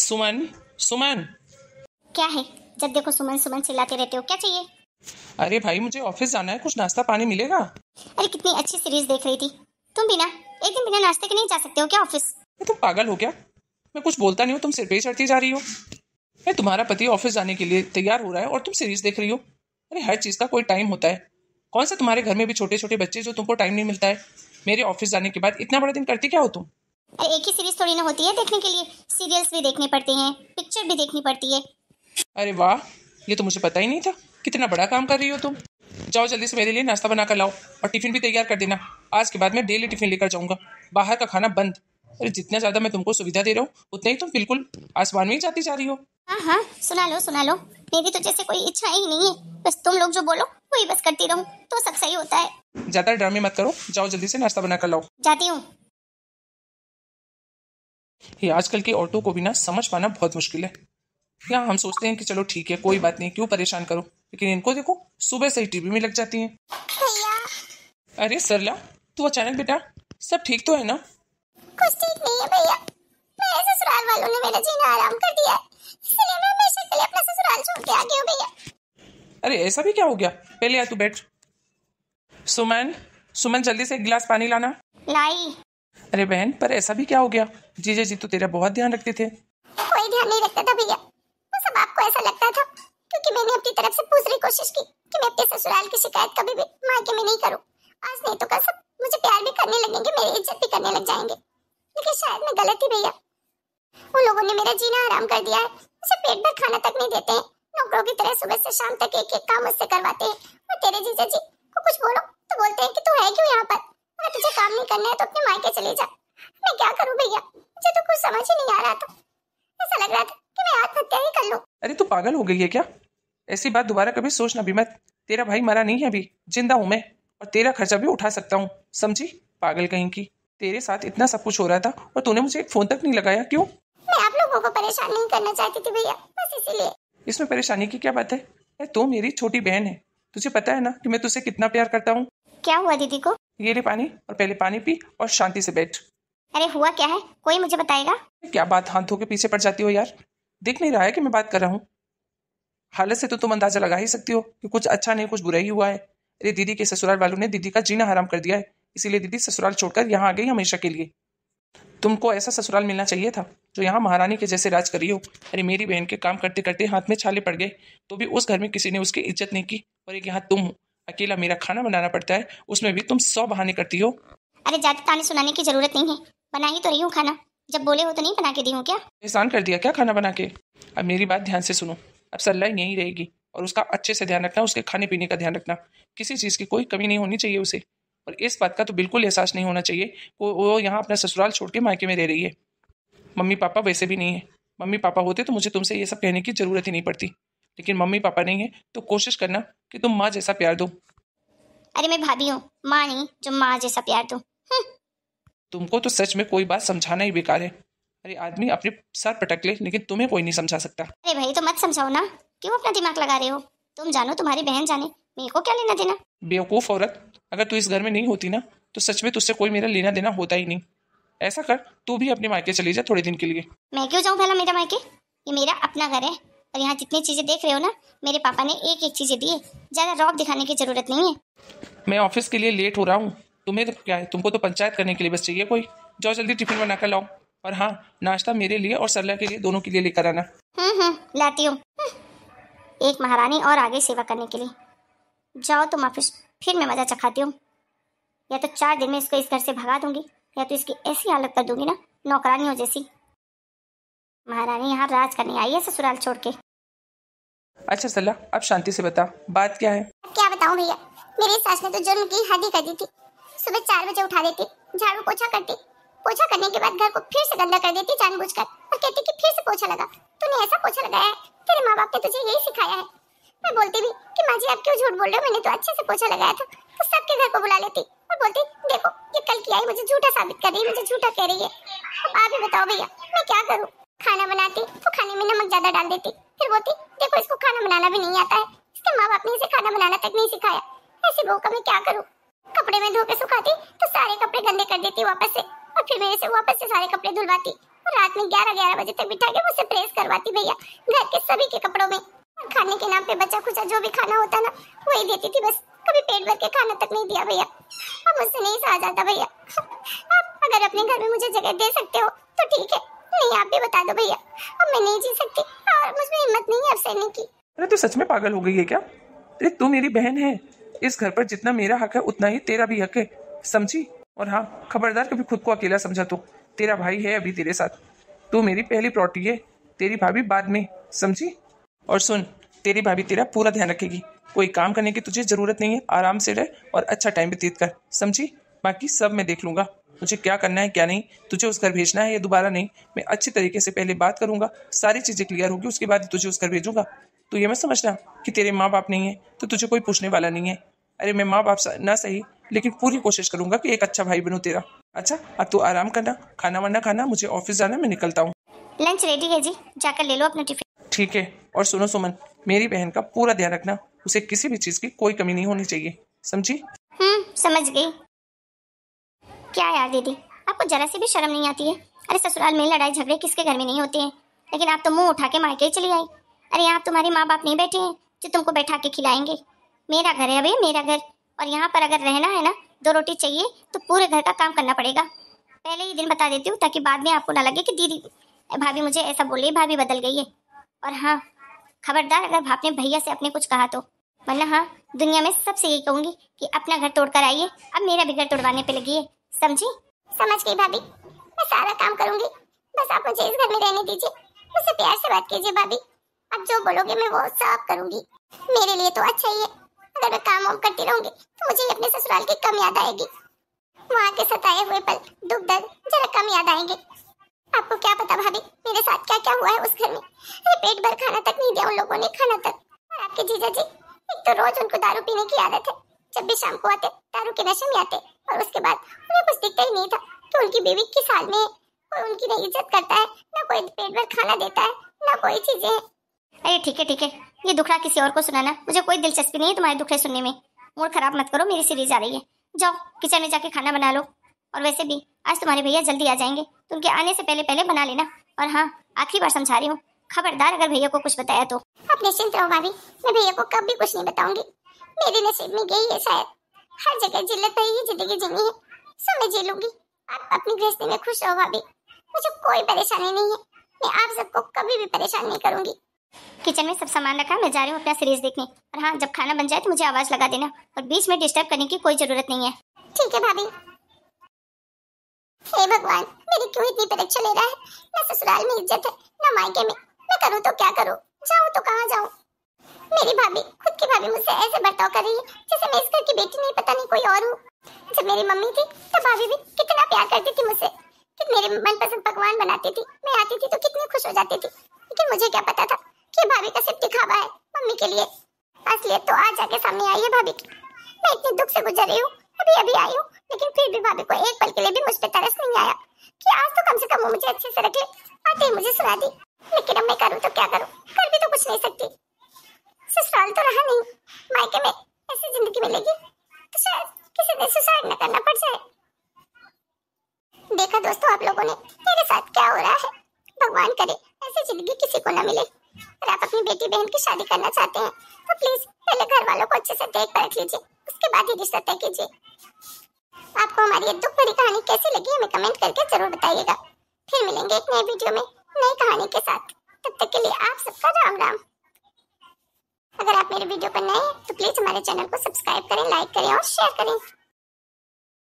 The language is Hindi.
सुमन सुमन क्या है जब देखो सुमन सुमन चिल्लाते रहते हो क्या चाहिए अरे भाई मुझे ऑफिस जाना है कुछ नाश्ता पानी मिलेगा अरे कितनी अच्छी सीरीज देख रही थी तुम बिना एक दिन बिना नाश्ते के नहीं जा सकते हो क्या ऑफिस तुम तो पागल हो क्या मैं कुछ बोलता नहीं हूँ तुम सिर पे चढ़ती जा रही हो मैं तुम्हारा पति ऑफिस जाने के लिए तैयार हो रहा है और तुम सीरीज देख रही हो अरे हर चीज़ का कोई टाइम होता है कौन सा तुम्हारे घर में भी छोटे छोटे बच्चे जो तुमको टाइम नहीं मिलता है मेरे ऑफिस जाने के बाद इतना बड़ा दिन करती क्या हो तुम एक ही सीरीज थोड़ी ना होती है देखने के लिए सीरियल्स भी देखने पड़ते हैं पिक्चर भी देखनी पड़ती है अरे वाह ये तो मुझे पता ही नहीं था कितना बड़ा काम कर रही हो तुम जाओ जल्दी से मेरे लिए नाश्ता बना कर लाओ और टिफिन भी तैयार कर देना आज के बाद मैं डेली टिफिन लेकर जाऊंगा बाहर का खाना बंद अरे जितना ज्यादा मैं तुमको सुविधा दे रहा हूँ उतना ही तुम बिल्कुल आसमान में ही जाती जा रही हो हाँ हाँ सुना लो सुना लो मेरी तो जैसे कोई इच्छा ही नहीं है बस तुम लोग जो बोलो वही बस करती रहूँ तो सब सही होता है ज्यादा ड्रामे मत करो जाओ जल्दी से नाश्ता बना कर लाओ जाती हूँ ये आजकल के ऑटो को भी ना समझ पाना बहुत मुश्किल है यहाँ हम सोचते हैं कि चलो ठीक है कोई बात नहीं क्यों परेशान करो लेकिन इनको देखो सुबह से ही टीवी में लग जाती है अरे सरला तू अचानक बेटा सब ठीक तो है ना कुछ ठीक नहीं है भैया मेरे ससुराल वालों ने मेरा जीना आराम कर दिया इसलिए मैं हमेशा के लिए अपना ससुराल छोड़ के आ गई हूं भैया अरे ऐसा भी क्या हो गया पहले आ तू बैठ सुमन सुमन जल्दी से एक गिलास पानी लाना लाई अरे बहन पर ऐसा भी क्या हो गया जीजा जी तो तेरा बहुत ध्यान रखते थे कोई ध्यान नहीं रखता था भैया वो सब आपको ऐसा लगता था क्योंकि मैंने अपनी तरफ से पूरी कोशिश की कि मैं अपने ससुराल की शिकायत कभी भी मायके में नहीं करूँ आज नहीं तो कल सब मुझे प्यार भी करने लगेंगे मेरी इज्जत भी करने लग जाएंगे लेकिन शायद मैं गलत ही भैया उन लोगों ने मेरा जीना आराम कर दिया है मुझे पेट भर खाना तक नहीं देते नौकरों की तरह सुबह से शाम तक एक एक काम मुझसे करवाते हैं और तेरे जीजा जी को कुछ बोलो तो बोलते हैं कि तू है क्यों यहाँ पर अगर तुझे काम नहीं करने है तो अपने मायके चले जा मैं क्या करूं भैया मुझे तो कुछ समझ ही नहीं आ रहा था तो। ऐसा लग रहा था कि मैं आत्महत्या ही कर लूं अरे तू पागल हो गई है क्या ऐसी बात दोबारा कभी सोचना भी मत तेरा भाई मरा नहीं है अभी जिंदा हूँ मैं और तेरा खर्चा भी उठा सकता हूँ समझी पागल कहीं की तेरे साथ इतना सब कुछ हो रहा था और तूने मुझे एक फोन तक नहीं लगाया क्यों मैं आप लोगों को परेशान नहीं करना चाहती थी भैया बस इसीलिए इसमें परेशानी की क्या बात है तू तो मेरी छोटी बहन है तुझे पता है ना कि मैं तुझसे कितना प्यार करता हूँ क्या हुआ दीदी को ये ले पानी और पहले पानी पी और शांति से बैठ अरे हुआ क्या है कोई मुझे बताएगा क्या बात हाथों के पीछे पड़ जाती हो यार दिख नहीं रहा है कि मैं बात कर रहा हूँ हालत से तो तुम अंदाजा लगा ही सकती हो कि कुछ अच्छा नहीं कुछ बुरा ही हुआ है अरे दीदी के ससुराल वालों ने दीदी का जीना हराम कर दिया है इसीलिए दीदी ससुराल छोड़कर यहाँ आ गई हमेशा के लिए तुमको ऐसा ससुराल मिलना चाहिए था जो यहाँ महारानी के जैसे राज करी हो अरे मेरी बहन के काम करते करते हाथ में छाले पड़ गए तो भी उस घर में किसी ने उसकी इज्जत नहीं की और एक यहाँ तुम हो अकेला मेरा खाना बनाना पड़ता है उसमें भी तुम सौ बहाने करती हो अरे ज्यादा ताने सुनाने की जरूरत नहीं है बना ही तो रही हूँ खाना जब बोले हो तो नहीं बना के दी हूँ क्या एहसान कर दिया क्या खाना बना के अब मेरी बात ध्यान से सुनो अब सलाई यही रहेगी और उसका अच्छे से ध्यान रखना उसके खाने पीने का ध्यान रखना किसी चीज़ की कोई कमी नहीं होनी चाहिए उसे और इस बात का तो बिल्कुल एहसास नहीं होना चाहिए वो वो यहाँ अपना ससुराल छोड़ के मायके में रह रही है मम्मी पापा वैसे भी नहीं है मम्मी पापा होते तो मुझे तुमसे ये सब कहने की ज़रूरत ही नहीं पड़ती लेकिन मम्मी पापा नहीं है तो कोशिश करना कि तुम माँ जैसा प्यार दो अरे मैं भाभी हूँ माँ नहीं जो माँ जैसा प्यार दो हम्म। तुमको तो सच में कोई बात समझाना ही बेकार है अरे आदमी अपने सर पटक ले लेकिन तुम्हें कोई नहीं समझा सकता अरे भाई तो मत समझाओ ना क्यों अपना दिमाग लगा रहे हो तुम जानो तुम्हारी बहन जाने मेरे को क्या लेना देना बेवकूफ औरत अगर तू इस घर में नहीं होती ना तो सच में तुझसे कोई मेरा लेना देना होता ही नहीं ऐसा कर तू भी अपने मायके चली जा थोड़े दिन के लिए मैं क्यों जाऊँ पहला मेरा मायके ये मेरा अपना घर है और यहाँ जितनी चीज़ें देख रहे हो ना मेरे पापा ने एक एक चीज़ें दी ज़्यादा रॉक दिखाने की ज़रूरत नहीं है मैं ऑफिस के लिए लेट हो रहा हूँ तुम्हें तो क्या है तुमको तो पंचायत करने के लिए बस चाहिए कोई जाओ जल्दी टिफिन बना कर लाओ और हाँ नाश्ता मेरे लिए और सरला के लिए दोनों के लिए लेकर आना हम्म हम्म लाती हूँ हम्म। एक महारानी और आगे सेवा करने के लिए जाओ तुम ऑफिस फिर मैं मजा चखाती हूँ या तो चार दिन में इसको इस घर से भगा दूंगी या तो इसकी ऐसी हालत कर दूंगी ना नौकरानी हो जैसी महारानी यहाँ राज करने आई है ससुराल छोड़ के अच्छा सलाह अब शांति से बता बात क्या है क्या बताऊं भैया मेरी सास ने तो जुर्म की हद ही कर दी थी सुबह चार बजे उठा देती झाड़ू पोछा करती पोछा करने के बाद घर को फिर से गंदा कर देती जानबूझकर और कहती कि फिर से पोछा लगा तूने ऐसा पोछा लगाया है तेरे माँ बाप ने तुझे यही सिखाया है मैं बोलती भी कि माँ जी आप क्यों झूठ बोल रहे हो मैंने तो अच्छे से पोछा लगाया था तो सबके घर को बुला लेती और बोलती देखो ये कल की आई मुझे झूठा साबित कर रही है मुझे झूठा कह रही है अब आप ही बताओ भैया मैं क्या करूँ खाना बनाती तो खाने में नमक ज्यादा डाल देती फिर बोलती देखो इसको खाना बनाना भी नहीं आता है इसके माँ बाप ने इसे खाना बनाना तक नहीं सिखाया ऐसी बहू का मैं क्या करूँ कपड़े में धोके सुखाती तो सारे कपड़े गंदे कर देती वापस से और फिर मेरे से वापस से सारे कपड़े धुलवाती और रात में ग्यारह ग्यारह बजे तक बिठा के मुझसे प्रेस करवाती भैया घर के सभी के कपड़ों में खाने के नाम पे बचा खुचा जो भी खाना होता ना वही देती थी बस कभी पेट भर के खाना तक नहीं दिया भैया अब मुझसे नहीं सहा जाता भैया आप अगर अपने घर में मुझे जगह दे सकते हो तो ठीक है नहीं आप भी बता दो भैया अब मैं नहीं जी सकती मुझमें हिम्मत नहीं है अब सहने की अरे तू सच में पागल हो गई है क्या अरे तू मेरी बहन है इस घर पर जितना मेरा हक है उतना ही तेरा भी हक है समझी और हाँ खबरदार कभी खुद को अकेला समझा तू तो। तेरा भाई है अभी तेरे साथ तू मेरी पहली प्रॉपर्टी है तेरी भाभी बाद में समझी और सुन तेरी भाभी तेरा पूरा ध्यान रखेगी कोई काम करने की तुझे जरूरत नहीं है आराम से रह और अच्छा टाइम व्यतीत कर समझी बाकी सब मैं देख लूंगा तुझे क्या करना है क्या नहीं तुझे उस घर भेजना है या दोबारा नहीं मैं अच्छे तरीके से पहले बात करूंगा सारी चीज़ें क्लियर होगी उसके बाद तुझे उस घर भेजूंगा तो ये मैं समझना कि तेरे माँ बाप नहीं है तो तुझे कोई पूछने वाला नहीं है अरे मैं माँ बाप ना सही लेकिन पूरी कोशिश करूंगा कि एक अच्छा भाई बनू तेरा अच्छा अब तू आराम करना खाना वाना खाना मुझे ऑफिस जाना मैं निकलता हूँ लंच रेडी है जी जाकर ले लो अपना टिफिन ठीक है और सुनो सुमन मेरी बहन का पूरा ध्यान रखना उसे किसी भी चीज़ की कोई कमी नहीं होनी चाहिए समझी हम्म समझ गई क्या यार दीदी आपको जरा सी भी शर्म नहीं आती है अरे ससुराल में लड़ाई झगड़े किसके घर में नहीं होते हैं लेकिन आप तो मुंह उठा के मायके ही चली आई अरे यहाँ तुम्हारे माँ बाप नहीं बैठे हैं जो तुमको बैठा के खिलाएंगे मेरा घर है अभी मेरा घर और यहाँ पर अगर रहना है ना दो रोटी चाहिए तो पूरे घर का काम करना पड़ेगा पहले ही दिन बता देती हूँ ताकि बाद में आपको ना लगे कि दीदी भाभी मुझे ऐसा बोले भाभी बदल गई है और हाँ खबरदार अगर भाप ने भैया से अपने कुछ कहा तो वरना हाँ दुनिया में सबसे यही कहूँगी कि अपना घर तोड़कर आइए अब मेरा भी घर तोड़वाने पे लगी है समझी समझ गई भाभी मैं सारा काम करूंगी बस आप मुझे इस घर में रहने दीजिए मुझसे प्यार से बात कीजिए भाभी आप जो बोलोगे मैं वो सब करूंगी मेरे लिए तो अच्छा ही है अगर मैं काम वाम करती रहूंगी तो मुझे अपने ससुराल की कम याद आएगी वहाँ के सताए हुए पल दुख दर्द जरा कम याद आएंगे आपको क्या पता भाभी मेरे साथ क्या क्या हुआ है उस घर में अरे पेट भर खाना तक नहीं दिया उन लोगों ने खाना तक और आपके जीजा जी एक तो रोज उनको दारू पीने की आदत है जब भी शाम को आते दारू के नशे में आते और उसके बाद उन्हें कुछ दिखता ही नहीं था कि उनकी बीवी किस हाल में कोई उनकी नहीं इज्जत करता है ना कोई पेट भर खाना देता है ना कोई चीजें अरे ठीक है ठीक है ये दुखड़ा किसी और को सुनाना मुझे कोई दिलचस्पी नहीं है तुम्हारे दुखड़े सुनने में मूड खराब मत करो मेरी सीरीज आ रही है जाओ किचन में जाके खाना बना लो और वैसे भी आज तुम्हारे भैया जल्दी आ जाएंगे तो उनके आने से पहले पहले बना लेना और हाँ आखिरी बार समझा रही हूँ खबरदार अगर भैया को कुछ बताया तो आप निश्चिंत रहो भाभी मैं भैया को कभी कुछ नहीं बताऊंगी मेरी नसीब में यही है शायद हर जगह जिल्लत पर ही जिंदगी जीनी है सो मैं जी लूंगी आप अपनी गृहस्थी में खुश रहो भाभी मुझे कोई परेशानी नहीं है मैं आप सबको कभी भी परेशान नहीं करूंगी किचन में सब सामान रखा मैं जा रही हूँ अपना सीरीज देखने और हाँ जब खाना बन जाए तो मुझे आवाज लगा देना और बीच में डिस्टर्ब करने की कोई जरूरत नहीं है ठीक है भाभी हे भगवान मेरी क्यों इतनी परीक्षा ले रहा है ना ससुराल में इज्जत है ना मायके में मैं करूँ तो क्या करूँ जाऊँ तो कहाँ जाऊँ मेरी भाभी खुद की भाभी मुझसे ऐसे बर्ताव कर रही है जैसे मैं इस घर की बेटी नहीं पता नहीं कोई और हूँ जब मेरी मम्मी थी तब तो भाभी भी कितना प्यार करती थी मुझसे कि मेरे मनपसंद पकवान बनाती थी मैं आती थी तो कितनी खुश हो जाती थी लेकिन मुझे क्या पता था कि भाभी का सिर्फ दिखावा है मम्मी के लिए बस तो आज जाके सामने आई है भाभी की मैं इतने दुख से गुजर रही हूँ अभी अभी आई हूँ लेकिन फिर भी भाभी को एक पल के लिए भी मुझ पर तरस नहीं आया कि आज तो कम से कम वो मुझे अच्छे से रखे आते ही मुझे सुना दी लेकिन अब मैं करूँ तो क्या करूँ कर भी तो कुछ नहीं सकती ससुराल तो रहा नहीं मायके में ऐसी जिंदगी मिलेगी तो शायद किसी दिन सुसाइड न करना पड़ जाए देखा दोस्तों आप लोगों ने मेरे साथ क्या हो रहा है भगवान करे ऐसी जिंदगी किसी को ना मिले अगर आप अपनी बेटी बहन की शादी करना चाहते हैं तो प्लीज पहले घर वालों को अच्छे से देख परख लीजिए उसके बाद ही रिश्ता तय कीजिए आपको हमारी ये दुख भरी कहानी कैसी लगी हमें कमेंट करके जरूर बताइएगा फिर मिलेंगे एक नए वीडियो में नई कहानी के साथ तब तक के लिए आप सबका राम राम अगर आप मेरे वीडियो पर नए हैं तो प्लीज हमारे चैनल को सब्सक्राइब करें लाइक करें और शेयर करें